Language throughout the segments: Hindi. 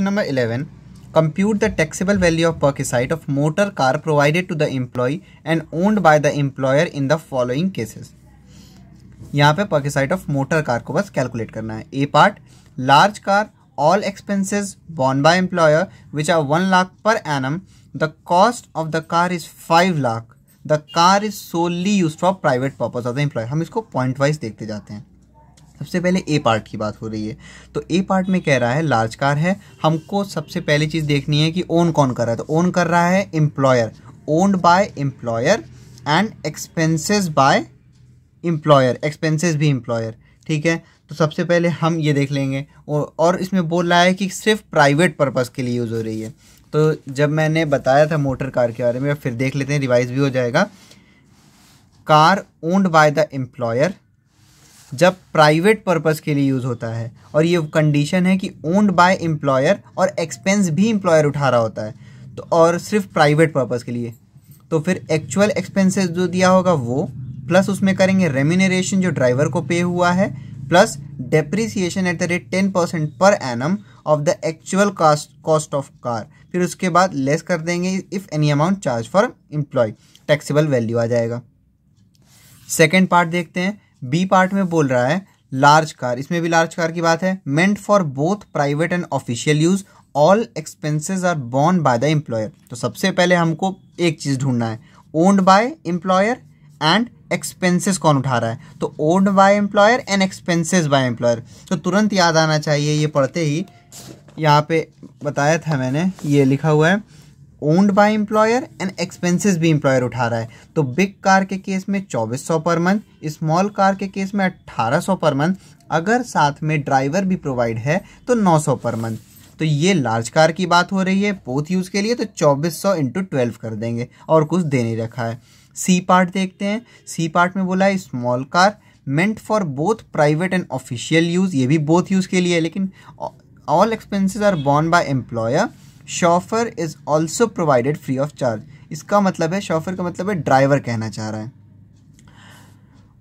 number eleven compute the taxable value of of perquisite of motor car provided to the employ and owned by the employer in the following cases यहाँ पे पर्किसाइट ऑफ मोटर कार को बस कैलकुलेट करना है A part large car all expenses borne by employer which are one lakh per annum the cost of the car is five lakh the car is solely use for private purpose of the employ हम इसको पॉइंट वाइज देखते जाते हैं सबसे पहले ए पार्ट की बात हो रही है तो ए पार्ट में कह रहा है लार्ज कार है हमको सबसे पहली चीज़ देखनी है कि ओन कौन कर रहा है तो ओन कर रहा है employer owned by employer and expenses by employer expenses भी एम्प्लॉयर ठीक है तो सबसे पहले हम ये देख लेंगे और, और इसमें बोल रहा है कि सिर्फ प्राइवेट पर्पज़ के लिए यूज़ हो रही है तो जब मैंने बताया था मोटर कार के बारे में फिर देख लेते हैं रिवाइज भी हो जाएगा car owned by the employer जब प्राइवेट पर्पज़ के लिए यूज़ होता है और ये कंडीशन है कि ओन्ड बाय एम्प्लॉयर और एक्सपेंस भी एम्प्लॉयर उठा रहा होता है तो और सिर्फ प्राइवेट पर्पज़ के लिए तो फिर एक्चुअल एक्सपेंसेस जो दिया होगा वो प्लस उसमें करेंगे रेम्यूनरेशन जो ड्राइवर को पे हुआ है plus depreciation at the rate ten percent per annum of the actual cost cost of car फिर उसके बाद लेस कर देंगे if any amount charge for employ taxable value आ जाएगा सेकेंड पार्ट देखते हैं बी पार्ट में बोल रहा है लार्ज कार इसमें भी लार्ज कार की बात है meant for both private and official use all expenses are borne by the employer तो सबसे पहले हमको एक चीज़ ढूंढना है owned by employer and expenses कौन उठा रहा है तो owned by employer and expenses by employer तो तुरंत याद आना चाहिए ये पढ़ते ही यहाँ पे बताया था मैंने ये लिखा हुआ है owned by employer and expenses भी एम्प्लॉयर उठा रहा है तो बिग कार के केस में चौबीस सौ पर मंथ स्मॉल कार के केस में अट्ठारह सौ पर मंथ अगर साथ में ड्राइवर भी प्रोवाइड है तो नौ सौ पर मंथ तो ये लार्ज कार की बात हो रही है बोथ यूज़ के लिए तो चौबीस सौ इंटू ट्वेल्व कर देंगे और कुछ दे नहीं रखा है सी पार्ट देखते हैं सी पार्ट में बोला है small car meant for both private and official use ये भी बोथ यूज़ के लिए लेकिन all expenses are borne by employer chauffeur is also provided free of charge इसका मतलब है शॉफर का मतलब है ड्राइवर कहना चाह रहा है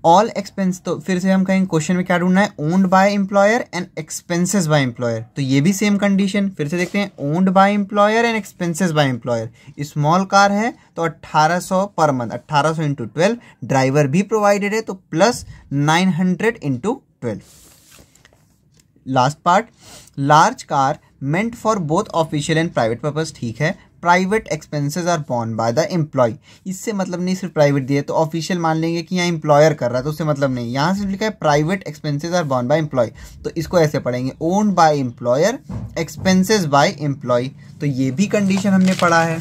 ऑल एक्सपेंस तो फिर से हम कहेंगे क्वेश्चन में क्या ढूंढना है owned by employer and expenses by employer तो ये भी सेम कंडीशन फिर से देखते हैं owned by employer and expenses by employer small car है तो 1800 पर मंथ 1800 सौ इंटू ट्वेल्व ड्राइवर भी प्रोवाइडेड है तो plus 900 hundred into twelve last part large car meant for both official and private purpose ठीक है private expenses are borne by the employ इससे मतलब नहीं सिर्फ प्राइवेट दिए तो ऑफिशियल मान लेंगे कि यहाँ एम्प्लॉयर कर रहा है तो उससे मतलब नहीं यहाँ सिर्फ लिखा है private expenses are borne by employ तो इसको ऐसे पढ़ेंगे own by employer expenses by employ तो ये भी कंडीशन हमने पढ़ा है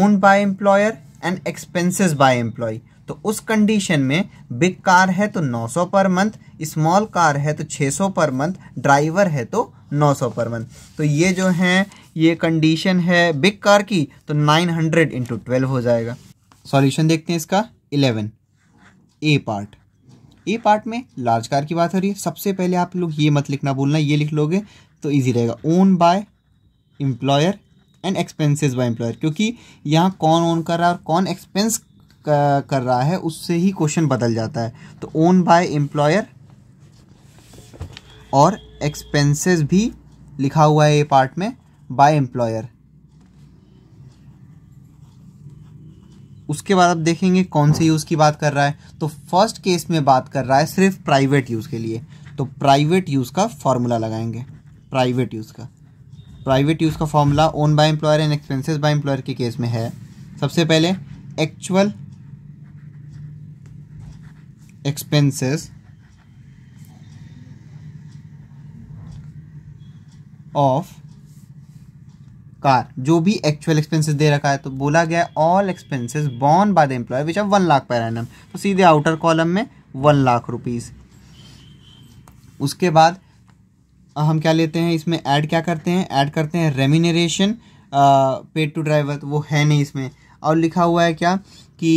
own by employer and expenses by employ तो उस कंडीशन में बिग कार है तो 900 पर मंथ स्मॉल कार है तो 600 पर मंथ ड्राइवर है तो 900 पर मंथ तो ये जो है ये कंडीशन है बिग कार की तो 900 हंड्रेड इंटू ट्वेल्व हो जाएगा सॉल्यूशन देखते हैं इसका 11 ए पार्ट ए पार्ट में लार्ज कार की बात हो रही है सबसे पहले आप लोग ये मत लिखना बोलना ये लिख लोगे तो ईजी रहेगा own by employer and expenses by employer क्योंकि यहाँ कौन ओन कर रहा है और कौन एक्सपेंस कर रहा है उससे ही क्वेश्चन बदल जाता है तो ओन बाय एम्प्लॉयर और एक्सपेंसेस भी लिखा हुआ है ये पार्ट में बाय एम्प्लॉयर उसके बाद आप देखेंगे कौन से यूज़ की बात कर रहा है तो फर्स्ट केस में बात कर रहा है सिर्फ प्राइवेट यूज़ के लिए तो प्राइवेट यूज़ का फॉर्मूला लगाएंगे प्राइवेट यूज़ का प्राइवेट यूज़ का formula own by employer and expenses by employer के केस में है सबसे पहले एक्चुअल expenses ऑफ कार जो भी एक्चुअल एक्सपेंसेस दे रखा है तो बोला गया all expenses borne by the employ which are one lakh per annum तो सीधे आउटर कॉलम में वन लाख रुपीस उसके बाद हम क्या लेते हैं इसमें ऐड क्या करते हैं ऐड करते हैं रेमिनेशन पेड टू ड्राइवर वो है नहीं इसमें और लिखा हुआ है क्या कि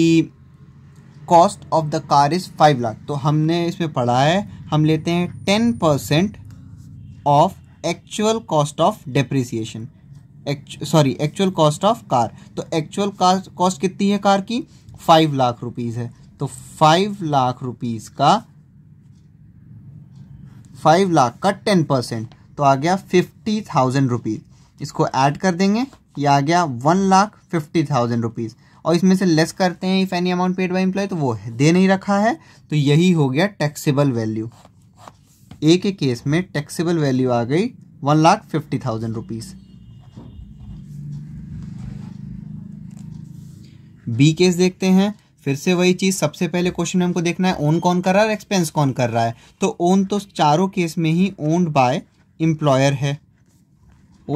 cost of the car is five lakh तो हमने इसमें पढ़ा है हम लेते हैं ten percent of actual cost of depreciation sorry actual cost of car तो एक्चुअल कॉस्ट कितनी है कार की फाइव लाख रुपीज़ है तो फाइव लाख रुपीज़ का फाइव लाख का टेन परसेंट तो आ गया फिफ्टी थाउजेंड रुपीज़ इसको ऐड कर देंगे ये आ गया one lakh fifty thousand rupees और इसमें से लेस करते हैं if any amount paid by employ तो वो दे नहीं रखा है तो यही हो गया टैक्सेबल वैल्यू ए के केस में टैक्सेबल वैल्यू आ गई one lakh fifty thousand rupees B case देखते हैं फिर से वही चीज़ सबसे पहले क्वेश्चन हमको देखना है ओन कौन कर रहा है और एक्सपेंस कौन कर रहा है तो ओन तो चारों केस में ही ओन्ड बाय एम्प्लॉयर है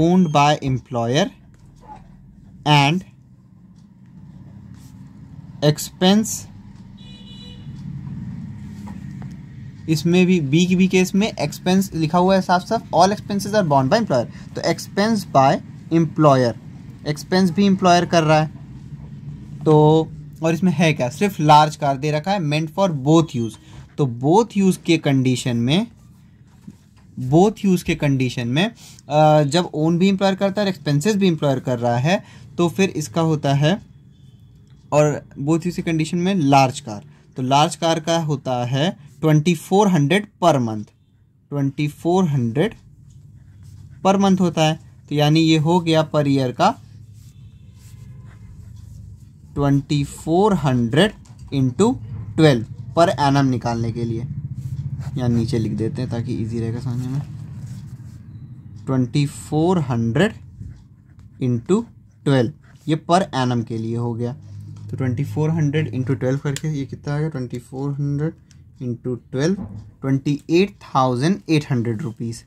owned by employer and expense इसमें भी बी की भी केस में एक्सपेंस लिखा हुआ है साफ साफ ऑल एक्सपेंसेस आर बॉन्ड बाय एम्प्लॉयर तो एक्सपेंस बाय एम्प्लॉयर एक्सपेंस भी एम्प्लॉयर कर रहा है तो और इसमें है क्या सिर्फ लार्ज कार दे रखा है मेंट फॉर बोथ यूज़ तो बोथ यूज़ के कंडीशन में बोथ यूज़ के कंडीशन में जब ओन भी इम्प्लॉयर करता है एक्सपेंसिस भी एम्प्लॉयर कर रहा है तो फिर इसका होता है और वो थी कंडीशन में लार्ज कार तो लार्ज कार का होता है twenty four hundred per month twenty four hundred per month होता है तो यानी ये हो गया पर ईयर का twenty four hundred into twelve per annum निकालने के लिए यहाँ नीचे लिख देते हैं ताकि इजी रहेगा समझने में twenty four hundred into twelve ये पर एन के लिए हो गया तो twenty four hundred into twelve करके ये कितना आएगा twenty four hundred into twelve twenty eight thousand eight hundred rupees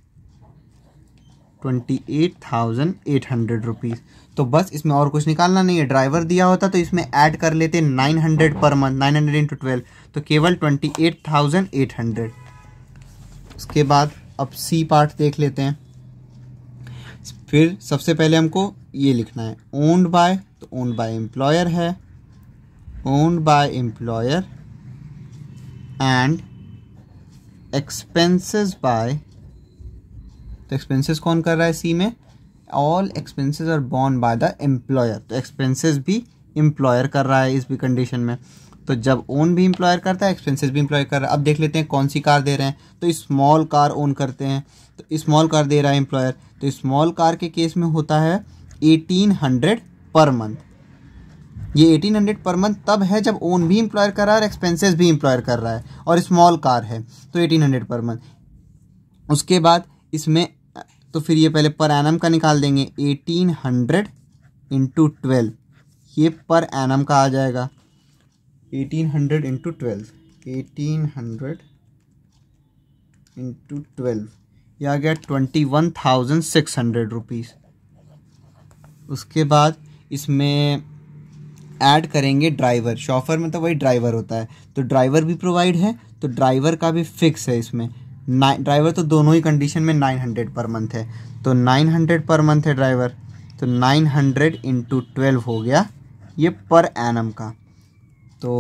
twenty eight thousand eight hundred rupees तो बस इसमें और कुछ निकालना नहीं है ड्राइवर दिया होता तो इसमें ऐड कर लेते nine hundred per month nine hundred into twelve तो केवल twenty eight thousand eight hundred उसके बाद अब सी पार्ट देख लेते हैं फिर सबसे पहले हमको ये लिखना है ओन्ड बाय तो ओन्ड बाय एम्प्लॉयर है owned by employer and expenses by तो एक्सपेंसेस कौन कर रहा है सी में all expenses are borne by the employer तो एक्सपेंसेस भी एम्प्लॉयर कर रहा है इस भी कंडीशन में तो जब ओन भी एम्प्लॉयर करता है एक्सपेंसेस भी एम्प्लॉयर कर रहा है अब देख लेते हैं कौन सी कार दे रहे हैं तो स्मॉल कार ओन करते हैं तो स्मॉल कार दे रहा है एम्प्लॉयर तो स्मॉल कार के केस में होता है एटीन हंड्रेड पर मंथ ये 1800 पर मंथ तब है जब ओन भी इम्प्लॉयर कर रहा है और एक्सपेंसेस भी इम्प्लॉयर कर रहा है और स्मॉल कार है तो 1800 पर मंथ उसके बाद इसमें तो फिर ये पहले पर एनम का निकाल देंगे 1800 हंड्रेड इंटू ट्वेल्व ये पर एनम का आ जाएगा 1800 hundred into twelve eighteen hundred into twelve आ गया twenty one thousand six hundred rupees उसके बाद इसमें ऐड करेंगे ड्राइवर शॉफर में तो वही ड्राइवर होता है तो ड्राइवर भी प्रोवाइड है तो ड्राइवर का भी फिक्स है इसमें ड्राइवर तो दोनों ही कंडीशन में नाइन हंड्रेड पर मंथ है तो नाइन हंड्रेड पर मंथ है ड्राइवर तो नाइन हंड्रेड इंटू ट्वेल्व हो गया ये पर एनम का तो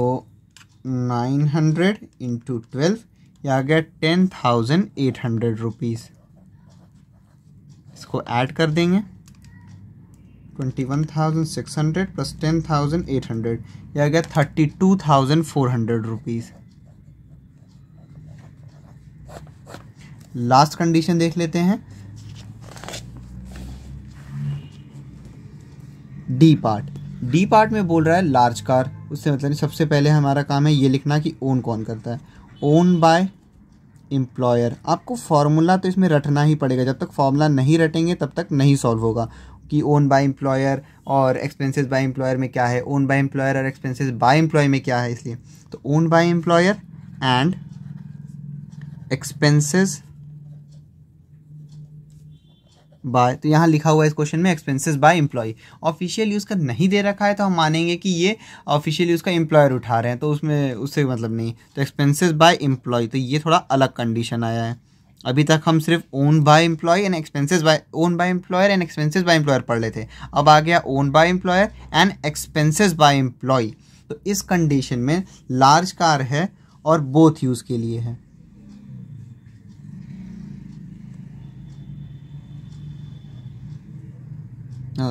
नाइन हंड्रेड इंटू ट्वेल्व यह आ गया ten thousand eight hundred rupees इसको ऐड कर देंगे twenty one thousand six hundred plus ten thousand eight hundred यह आ गया thirty two thousand four hundred rupees last condition देख लेते हैं डी पार्ट डी पार्ट में बोल रहा है लार्ज कार उससे मतलब सबसे पहले हमारा काम है ये लिखना कि ओन कौन करता है ओन बाय एम्प्लॉयर आपको फार्मूला तो इसमें रटना ही पड़ेगा जब तक फार्मूला नहीं रटेंगे तब तक नहीं सॉल्व होगा कि ओन बाय एम्प्लॉयर और एक्सपेंसेस बाय एम्प्लॉयर में क्या है ओन बाय एम्प्लॉयर और एक्सपेंसेस बाय एम्प्लॉय में क्या है इसलिए तो own by employer and expenses by तो यहाँ लिखा हुआ है इस क्वेश्चन में expenses by employee official use का नहीं दे रखा है तो हम मानेंगे कि ये ऑफिशियल यूज़ का एम्प्लॉयर उठा रहे हैं तो उसमें उससे मतलब नहीं तो एक्सपेंसेस बाय एम्प्लॉय तो ये थोड़ा अलग कंडीशन आया है अभी तक हम सिर्फ own by employee and expenses by own by employer and expenses by employer पढ़ लेते थे अब आ गया own by employer and expenses by employ तो इस कंडीशन में लार्ज कार है और बोथ यूज़ के लिए है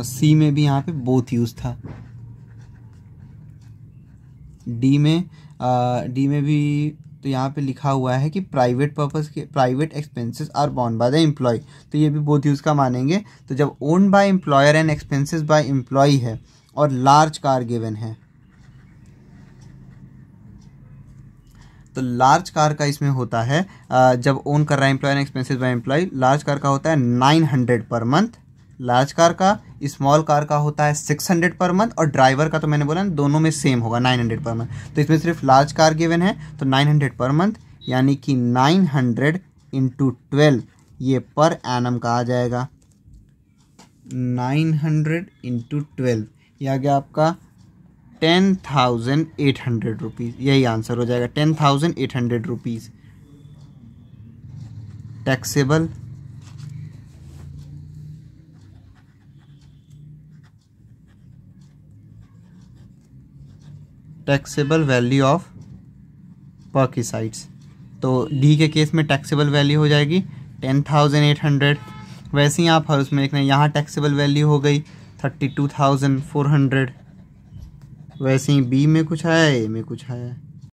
सी में भी यहाँ पे बोथ यूज़ था डी में डी में भी तो यहाँ पे लिखा हुआ है कि प्राइवेट पर्पस के private expenses are borne by the employee तो ये भी बोथ यूज़ का मानेंगे तो जब own by employer and expenses by employee है और लार्ज कार गिवन है तो लार्ज कार का इसमें होता है जब ओन कर रहा है employee and expenses by employee large car का होता है nine per month large car का स्मॉल कार का होता है सिक्स हंड्रेड पर मंथ और ड्राइवर का तो मैंने बोला ना दोनों में सेम होगा नाइन हंड्रेड पर मंथ तो इसमें सिर्फ लार्ज कार गिवन है तो नाइन हंड्रेड पर मंथ यानी कि नाइन हंड्रेड इंटू ट्वेल्व ये पर एनम का आ जाएगा नाइन हंड्रेड इंटू ट्वेल्व यह आ गया आपका ten thousand eight hundred rupees यही आंसर हो जाएगा ten thousand eight hundred rupees taxable taxable value of perquisites तो डी के केस में टैक्सेबल वैल्यू हो जाएगी टेन थाउजेंड एट हंड्रेड वैसे ही आप हर उसमें लिखना यहाँ टैक्सेबल वैल्यू हो गई thirty two thousand four hundred वैसे ही बी में कुछ आया ए में कुछ आया